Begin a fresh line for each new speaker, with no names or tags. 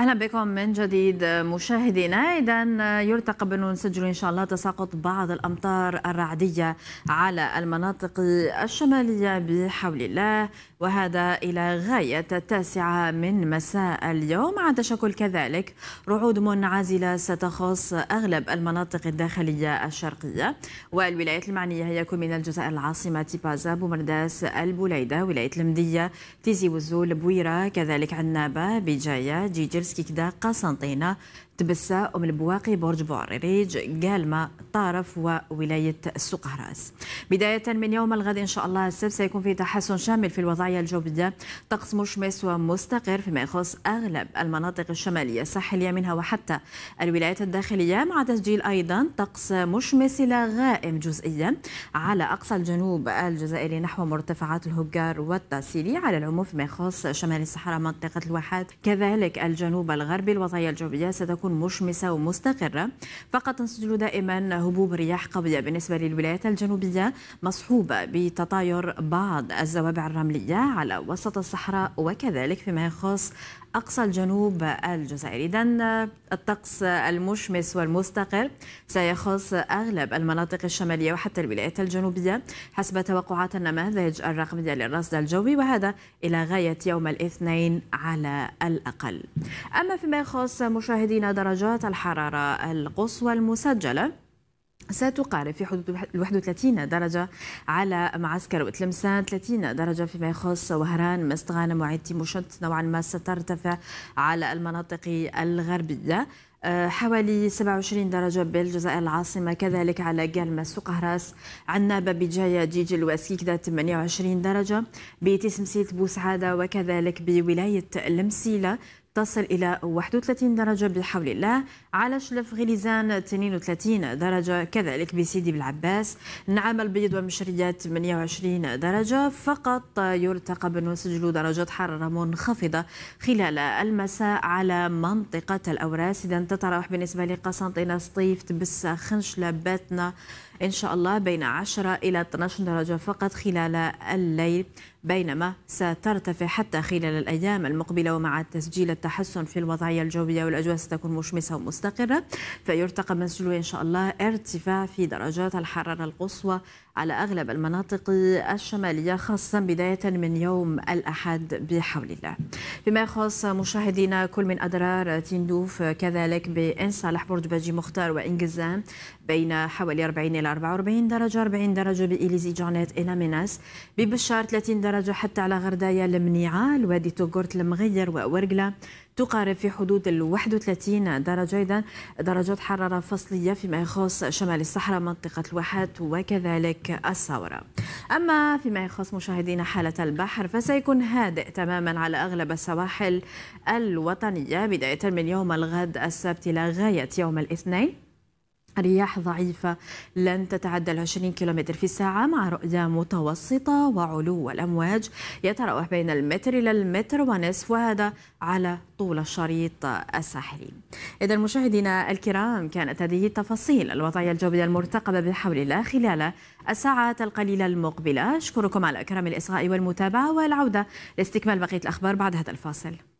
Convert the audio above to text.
اهلا بكم من جديد مشاهدينا اذا يرتقب انه نسجل ان شاء الله تساقط بعض الامطار الرعديه على المناطق الشماليه بحول الله وهذا الى غايه التاسعه من مساء اليوم مع تشكل كذلك رعود منعزله ستخص اغلب المناطق الداخليه الشرقيه والولايات المعنيه هي من الجزائر العاصمه بازا بومرداس البوليده ولايه المديه تيزي وزول بويره كذلك عنابه بجايه جيجل بلبسكي كدا قسنطينة تبسة ومن البواقي برج بوريريج قالما طارف وولاية السوق هراس بداية من يوم الغد إن شاء الله السبت سيكون في تحسن شامل في الوضعية الجوبدة طقس مشمس ومستقر فيما يخص أغلب المناطق الشمالية الساحلية منها وحتى الولايات الداخلية مع تسجيل أيضا طقس مشمس إلى غائم جزئيا على أقصى الجنوب الجزائري نحو مرتفعات الهجار والتاسيلي على العموم فيما يخص شمال الصحراء منطقة الواحات كذلك الجنوب جنوب الغرب الوضعية الجوية ستكون مشمسة ومستقرة فقط تسجل دائما هبوب رياح قوية بالنسبة للولايات الجنوبية مصحوبة بتطاير بعض الزوابع الرملية على وسط الصحراء وكذلك فيما يخص أقصى الجنوب الجزائري إذا الطقس المشمس والمستقر سيخص أغلب المناطق الشمالية وحتى الولايات الجنوبية حسب توقعات النماذج الرقمية للرصد الجوي وهذا إلى غاية يوم الاثنين على الأقل أما فيما يخص مشاهدينا درجات الحرارة القصوى المسجلة ستقارب في حدود 31 درجة على معسكر وتلمسان 30 درجة فيما يخص وهران مستغانم وعين تيموشنت نوعا ما سترتفع على المناطق الغربية آه، حوالي 27 درجة بالجزائر العاصمة كذلك على قلمس وقهراس عنابة بجاية جيجل ذات 28 درجة بتسمسيت بوسعادة وكذلك بولاية المسيلة تصل إلى 31 درجة بحول الله على شلف غليزان 32 درجة كذلك بسيدي بالعباس نعم البيض ومشريات 28 درجة فقط يرتقب أن نسجل درجات حرارة منخفضة خلال المساء على منطقة الأوراس إذا تتراوح بالنسبة لقسنطينة سطيف تبسة خنشلة باتنا إن شاء الله بين 10 إلى 12 درجة فقط خلال الليل بينما سترتفع حتى خلال الأيام المقبلة ومع تسجيل التحسن في الوضعية الجوية والأجواء ستكون مشمسة ومستقرة فيرتقى مسجل إن شاء الله ارتفاع في درجات الحرارة القصوى على أغلب المناطق الشمالية خاصة بداية من يوم الأحد بحول الله فيما يخص مشاهدينا كل من أدرار تندوف كذلك بإن صالح برج باجي مختار وإنجزام بين حوالي 40 إلى 44 درجة 40 درجة بإليزي جونيت إلى ميناس ببشار 30 درجة حتى على غردايا المنيعة الوادي توغورت المغير وورقلة تقارب في حدود ال 31 درجة أيضا درجات حرارة فصلية فيما يخص شمال الصحراء منطقة الواحات وكذلك الصورة أما فيما يخص مشاهدينا حالة البحر فسيكون هادئ تماما على أغلب السواحل الوطنية بداية من يوم الغد السبت إلى غاية يوم الاثنين رياح ضعيفة لن تتعدى ال 20 كم في الساعة مع رؤية متوسطة وعلو الأمواج يتراوح بين المتر إلى المتر ونصف وهذا على طول الشريط الساحلي إذا مشاهدينا الكرام كانت هذه التفاصيل الوضعية الجوية المرتقبة بحول الله خلال الساعات القليلة المقبلة أشكركم على أكرم الإصغاء والمتابعة والعودة لاستكمال بقية الأخبار بعد هذا الفاصل